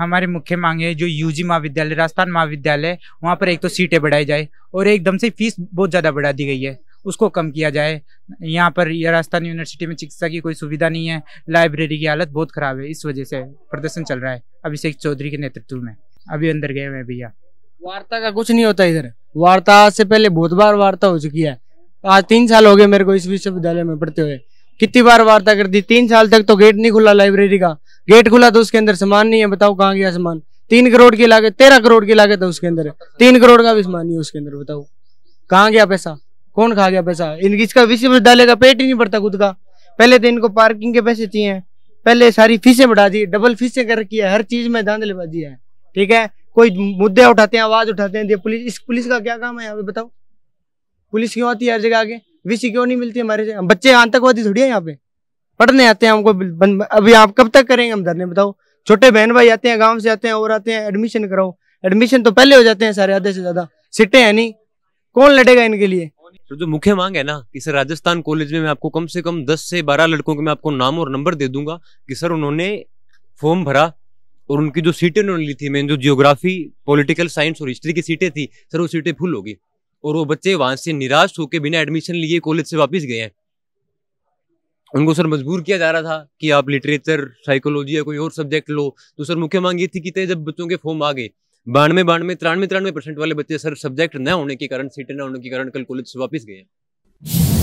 हमारी मुख्य मांग है जो यूजी महाविद्यालय राजस्थान महाविद्यालय वहाँ पर एक तो सीटें बढ़ाई जाए और एकदम से फीस बहुत ज़्यादा बढ़ा दी गई है उसको कम किया जाए यहाँ पर राजस्थान यूनिवर्सिटी में चिकित्सा की कोई सुविधा नहीं है लाइब्रेरी की हालत बहुत ख़राब है इस वजह से प्रदर्शन चल रहा है अभिषेक चौधरी के नेतृत्व में अभी अंदर गए हुए भैया वार्ता का कुछ नहीं होता इधर वार्ता से पहले बहुत बार वार्ता हो चुकी है आज तीन साल हो गए मेरे को इस विश्वविद्यालय में पढ़ते हुए कितनी बार वार्ता कर दी तीन साल तक तो गेट नहीं खुला लाइब्रेरी का गेट खुला तो उसके अंदर सामान नहीं है बताओ कहाँ गया सामान तीन करोड़ की लागत तेरह करोड़ की लागत है उसके अंदर तीन करोड़ का भी सामान नहीं है उसके अंदर बताओ कहाँ गया पैसा कौन खा गया पैसा इनकी इसका विश्वविद्यालय का पेट ही नहीं पड़ता खुद का पहले तो इनको पार्किंग के पैसे चाहिए पहले सारी फीसें बढ़ा दी डबल फीसें कर रखी है हर चीज में धांधलेबाजी है ठीक है कोई मुद्दे उठाते हैं आवाज उठाते हैं पुलिस इस पुलिस का क्या काम है यहाँ पे बताओ पुलिस क्यों आती है हर जगह आगे वीसी क्यों नहीं मिलती हमारे बच्चे आतंकवादी थोड़ी है यहाँ पे पढ़ने आते हैं हमको अभी आप कब तक करेंगे हम धरने बताओ छोटे बहन भाई आते हैं गांव से आते हैं और आते हैं एडमिशन कराओ एडमिशन तो पहले हो जाते हैं सारे आधे से ज्यादा सीटें हैं नहीं कौन लड़ेगा इनके लिए तो जो मुख्य मांग है ना कि सर राजस्थान कॉलेज में मैं आपको कम से कम दस से बारह लड़कों के मैं आपको नाम और नंबर दे दूंगा कि सर उन्होंने फॉर्म भरा और उनकी जो सीटें उन्होंने ली थी मेन जो जियोग्राफी पॉलिटिकल साइंस और हिस्ट्री की सीटें थी सर वो सीटें फुल होगी और वो बच्चे वहां से निराश होकर बिना एडमिशन लिए कॉलेज से वापस गए हैं उनको सर मजबूर किया जा रहा था कि आप लिटरेचर साइकोलॉजी या कोई और सब्जेक्ट लो तो सर मुख्य मांग ये थी कि जब बच्चों के फॉर्म आ गए बानवे बानवे तिरानवे तिरानवे परसेंट वाले बच्चे सर सब्जेक्ट न होने के कारण सीटें न होने के कारण कल कॉलेज से वापस गए